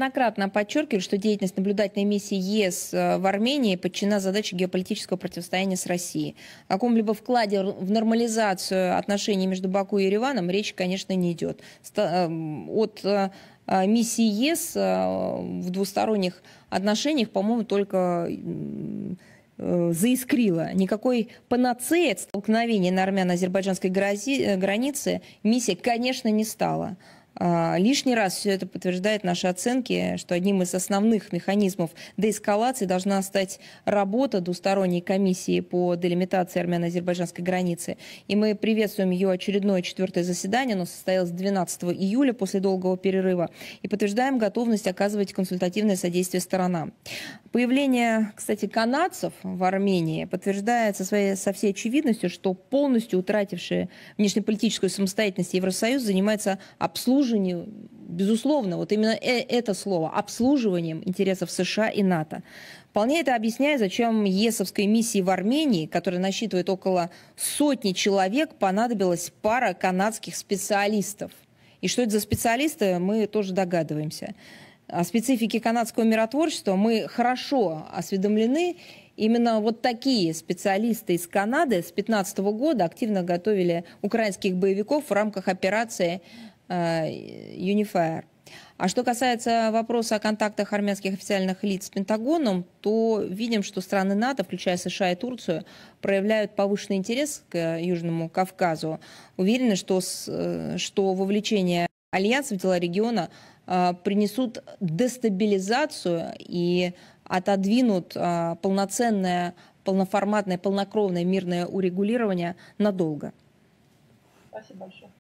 Неоднократно подчеркивали, что деятельность наблюдательной миссии ЕС э, в Армении подчинена задаче геополитического противостояния с Россией. О каком-либо вкладе в нормализацию отношений между Баку и Ереваном речь, конечно, не идет. Э, от э, миссии ЕС в двусторонних отношениях, по-моему, только заискрила. Никакой панацеи от столкновения на армяно-азербайджанской границе миссия, конечно, не стала. А, лишний раз все это подтверждает наши оценки, что одним из основных механизмов деэскалации должна стать работа двусторонней комиссии по делимитации армяно-азербайджанской границы. И мы приветствуем ее очередное четвертое заседание. Оно состоялось 12 июля после долгого перерыва. И подтверждаем готовность оказывать консультативное содействие сторонам. Появление, кстати, канадцев в Армении подтверждается своей, со всей очевидностью, что полностью утратившие внешнеполитическую самостоятельность Евросоюз занимается обслуживанием, безусловно, вот именно э, это слово, обслуживанием интересов США и НАТО. Вполне это объясняет, зачем ЕСовской миссии в Армении, которая насчитывает около сотни человек, понадобилась пара канадских специалистов. И что это за специалисты, мы тоже догадываемся о специфике канадского миротворчества мы хорошо осведомлены. Именно вот такие специалисты из Канады с 2015 года активно готовили украинских боевиков в рамках операции Unifier. Э, а что касается вопроса о контактах армянских официальных лиц с Пентагоном, то видим, что страны НАТО, включая США и Турцию, проявляют повышенный интерес к э, Южному Кавказу. Уверены, что, э, что вовлечение в дела региона а, принесут дестабилизацию и отодвинут а, полноценное, полноформатное, полнокровное мирное урегулирование надолго. Спасибо большое.